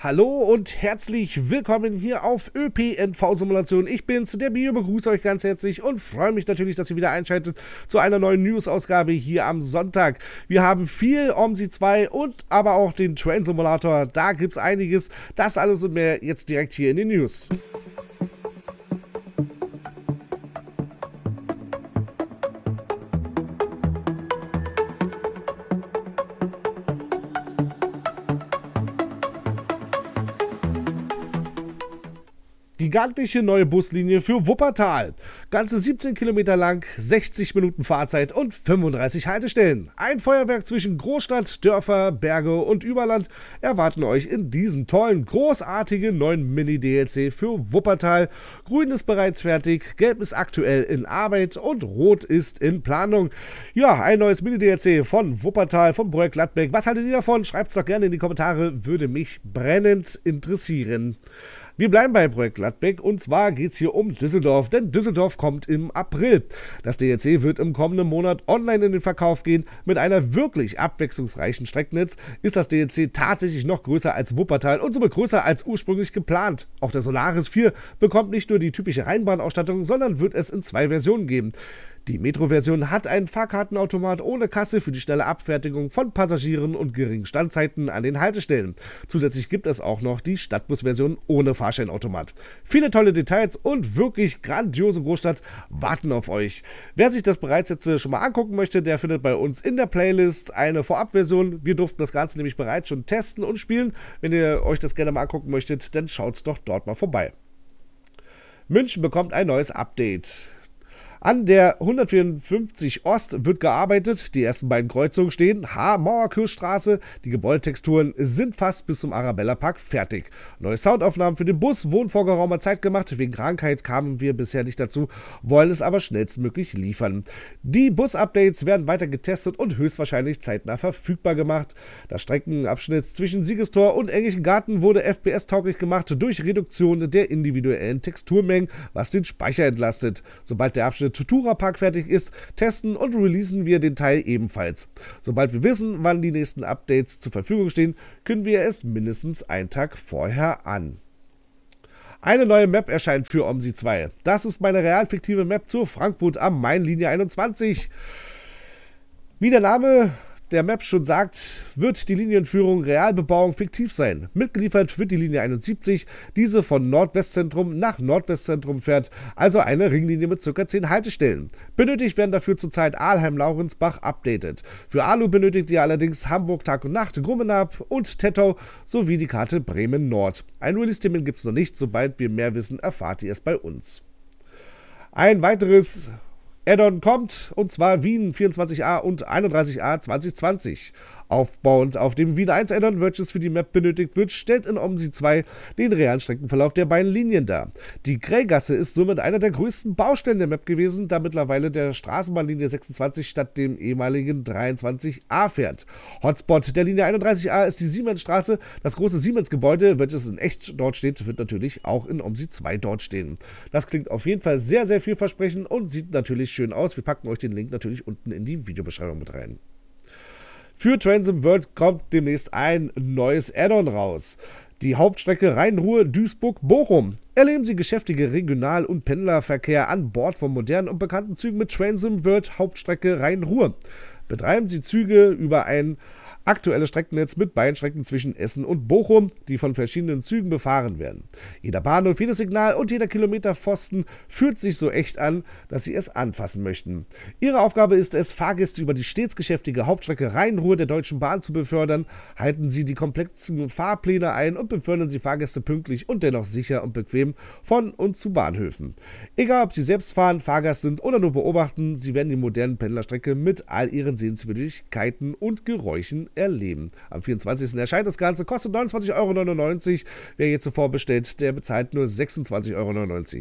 Hallo und herzlich willkommen hier auf ÖPNV-Simulation. Ich bin's, der Bio, begrüße euch ganz herzlich und freue mich natürlich, dass ihr wieder einschaltet zu einer neuen News-Ausgabe hier am Sonntag. Wir haben viel OMSI 2 und aber auch den Train Simulator. Da gibt's einiges. Das alles und mehr jetzt direkt hier in den News. gigantische neue Buslinie für Wuppertal. Ganze 17 Kilometer lang, 60 Minuten Fahrzeit und 35 Haltestellen. Ein Feuerwerk zwischen Großstadt, Dörfer, Berge und Überland erwarten euch in diesem tollen, großartigen neuen Mini-DLC für Wuppertal. Grün ist bereits fertig, Gelb ist aktuell in Arbeit und Rot ist in Planung. Ja, ein neues Mini-DLC von Wuppertal, vom Projekt Gladbeck. Was haltet ihr davon? Schreibt es doch gerne in die Kommentare, würde mich brennend interessieren. Wir bleiben bei Projekt Gladbeck und zwar geht es hier um Düsseldorf, denn Düsseldorf kommt im April. Das DLC wird im kommenden Monat online in den Verkauf gehen. Mit einer wirklich abwechslungsreichen Strecknetz ist das DLC tatsächlich noch größer als Wuppertal und somit größer als ursprünglich geplant. Auch der Solaris 4 bekommt nicht nur die typische Rheinbahnausstattung, sondern wird es in zwei Versionen geben. Die Metro-Version hat einen Fahrkartenautomat ohne Kasse für die schnelle Abfertigung von Passagieren und geringen Standzeiten an den Haltestellen. Zusätzlich gibt es auch noch die Stadtbus-Version ohne Fahrscheinautomat. Viele tolle Details und wirklich grandiose Großstadt warten auf euch. Wer sich das bereits jetzt äh, schon mal angucken möchte, der findet bei uns in der Playlist eine Vorabversion. Wir durften das Ganze nämlich bereits schon testen und spielen. Wenn ihr euch das gerne mal angucken möchtet, dann schaut's doch dort mal vorbei. München bekommt ein neues Update. An der 154 Ost wird gearbeitet. Die ersten beiden Kreuzungen stehen. H-Mauerkirchstraße. Die Gebäudetexturen sind fast bis zum Arabella Park fertig. Neue Soundaufnahmen für den Bus wurden vor geraumer Zeit gemacht. Wegen Krankheit kamen wir bisher nicht dazu, wollen es aber schnellstmöglich liefern. Die Bus-Updates werden weiter getestet und höchstwahrscheinlich zeitnah verfügbar gemacht. Der Streckenabschnitt zwischen Siegestor und Garten wurde FPS-tauglich gemacht durch Reduktion der individuellen Texturmengen, was den Speicher entlastet. Sobald der Abschnitt tutura Park fertig ist, testen und releasen wir den Teil ebenfalls. Sobald wir wissen, wann die nächsten Updates zur Verfügung stehen, können wir es mindestens einen Tag vorher an. Eine neue Map erscheint für OMSI 2. Das ist meine real fiktive Map zu Frankfurt am Main Linie 21. Wie der Name der Map schon sagt, wird die Linienführung Realbebauung fiktiv sein. Mitgeliefert wird die Linie 71, diese von Nordwestzentrum nach Nordwestzentrum fährt, also eine Ringlinie mit ca. 10 Haltestellen. Benötigt werden dafür zurzeit Alheim-Laurensbach updated. Für Alu benötigt ihr allerdings Hamburg Tag und Nacht, Grummenab und Tettau sowie die Karte Bremen Nord. Ein Release-Termin gibt es noch nicht, sobald wir mehr wissen, erfahrt ihr es bei uns. Ein weiteres Addon kommt und zwar Wien 24a und 31a 2020. Aufbauend auf dem Wiener 1 Addon, welches für die Map benötigt wird, stellt in Omsi 2 den realen Streckenverlauf der beiden Linien dar. Die Grellgasse ist somit einer der größten Baustellen der Map gewesen, da mittlerweile der Straßenbahnlinie 26 statt dem ehemaligen 23a fährt. Hotspot der Linie 31a ist die Siemensstraße. Das große Siemens-Gebäude, welches in echt dort steht, wird natürlich auch in Omsi 2 dort stehen. Das klingt auf jeden Fall sehr, sehr vielversprechend und sieht natürlich schön aus. Wir packen euch den Link natürlich unten in die Videobeschreibung mit rein. Für Transom World kommt demnächst ein neues Add-on raus. Die Hauptstrecke Rhein-Ruhr-Duisburg-Bochum. Erleben Sie geschäftige Regional- und Pendlerverkehr an Bord von modernen und bekannten Zügen mit Transom World Hauptstrecke Rhein-Ruhr. Betreiben Sie Züge über ein Aktuelle Streckennetz mit Beinstrecken zwischen Essen und Bochum, die von verschiedenen Zügen befahren werden. Jeder Bahnhof, jedes Signal und jeder Kilometer Pfosten fühlt sich so echt an, dass Sie es anfassen möchten. Ihre Aufgabe ist es, Fahrgäste über die stets geschäftige Hauptstrecke Rhein-Ruhr der Deutschen Bahn zu befördern. Halten Sie die komplexen Fahrpläne ein und befördern Sie Fahrgäste pünktlich und dennoch sicher und bequem von und zu Bahnhöfen. Egal, ob Sie selbst fahren, Fahrgast sind oder nur beobachten, Sie werden die modernen Pendlerstrecke mit all ihren Sehenswürdigkeiten und Geräuschen erleben. Am 24. erscheint das Ganze, kostet 29,99 Euro. Wer hier zuvor bestellt, der bezahlt nur 26,99 Euro.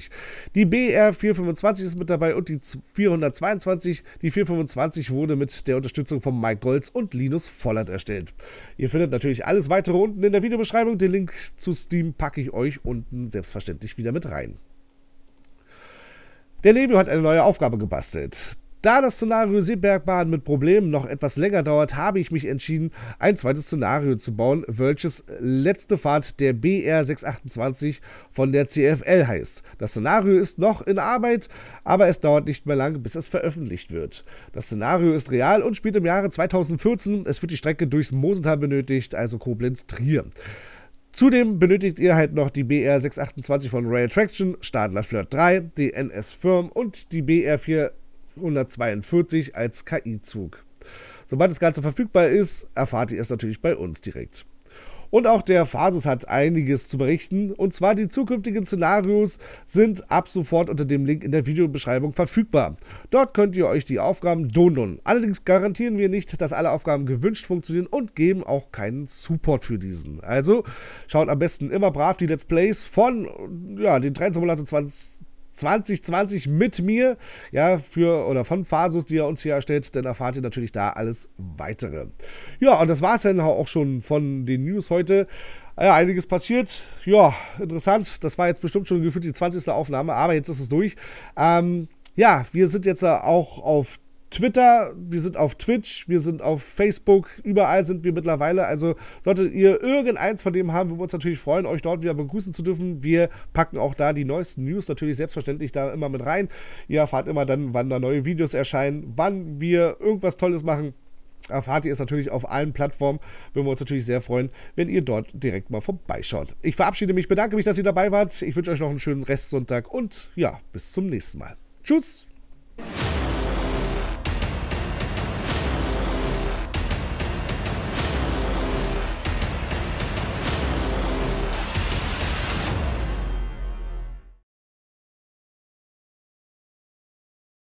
Die BR 425 ist mit dabei und die 422. Die 425 wurde mit der Unterstützung von Mike Golz und Linus Vollert erstellt. Ihr findet natürlich alles weitere unten in der Videobeschreibung. Den Link zu Steam packe ich euch unten selbstverständlich wieder mit rein. Der Levio hat eine neue Aufgabe gebastelt. Da das Szenario Seebergbahn mit Problemen noch etwas länger dauert, habe ich mich entschieden, ein zweites Szenario zu bauen, welches letzte Fahrt der BR 628 von der CFL heißt. Das Szenario ist noch in Arbeit, aber es dauert nicht mehr lange, bis es veröffentlicht wird. Das Szenario ist real und spielt im Jahre 2014. Es wird die Strecke durchs Mosental benötigt, also Koblenz-Trier. Zudem benötigt ihr halt noch die BR 628 von Rail Traction, Stadler Flirt 3, die NS Firm und die BR 4 142 als KI-Zug. Sobald das Ganze verfügbar ist, erfahrt ihr es natürlich bei uns direkt. Und auch der Phasus hat einiges zu berichten. Und zwar die zukünftigen Szenarios sind ab sofort unter dem Link in der Videobeschreibung verfügbar. Dort könnt ihr euch die Aufgaben downloaden. Allerdings garantieren wir nicht, dass alle Aufgaben gewünscht funktionieren und geben auch keinen Support für diesen. Also schaut am besten immer brav die Let's Plays von ja, den Train Simulator 20 2020 mit mir, ja, für oder von Phasus, die er uns hier erstellt, dann erfahrt ihr natürlich da alles weitere. Ja, und das war es dann auch schon von den News heute. Ja, einiges passiert. Ja, interessant. Das war jetzt bestimmt schon gefühlt die 20. Aufnahme, aber jetzt ist es durch. Ähm, ja, wir sind jetzt auch auf Twitter, wir sind auf Twitch, wir sind auf Facebook, überall sind wir mittlerweile. Also solltet ihr irgendeins von dem haben, würden wir uns natürlich freuen, euch dort wieder begrüßen zu dürfen. Wir packen auch da die neuesten News natürlich selbstverständlich da immer mit rein. Ihr erfahrt immer dann, wann da neue Videos erscheinen, wann wir irgendwas Tolles machen. Erfahrt ihr es natürlich auf allen Plattformen. Würden wir uns natürlich sehr freuen, wenn ihr dort direkt mal vorbeischaut. Ich verabschiede mich, bedanke mich, dass ihr dabei wart. Ich wünsche euch noch einen schönen Restsonntag und ja, bis zum nächsten Mal. Tschüss!